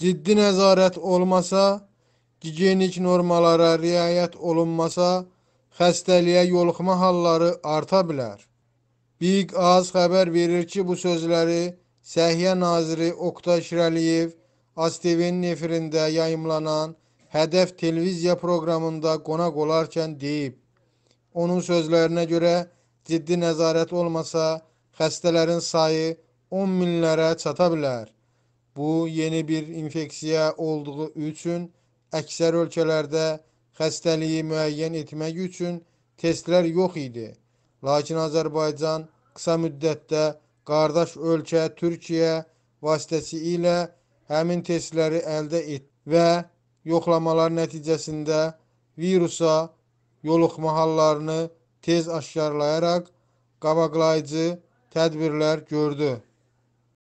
ciddi nəzarət olmasa, gigiyenik normalara riayət olunmasa, xəstəliyə yoluxma halları arta bilər. Big Az xəbər verir ki, bu sözləri Səhiyyə Naziri Oktay Şirəliyev ASTV-nin nefirində yayımlanan Hədəf televiziya proqramında qonaq olarkən deyib. Onun sözlərinə görə ciddi nəzarət olmasa, xəstələrin sayı 10 minlərə çata bilər. Bu yeni bir infeksiya olduğu üçün əksər ölkələrdə xəstəliyi müəyyən etmək üçün testlər yox idi. Lakin Azərbaycan qısa müddətdə qardaş ölkə Türkiyə vasitəsilə həmin testləri əldə etdi və yoxlamalar nəticəsində virusa yoluxma hallarını tez aşkarlayaraq qabaqlayıcı tədbirlər gördü.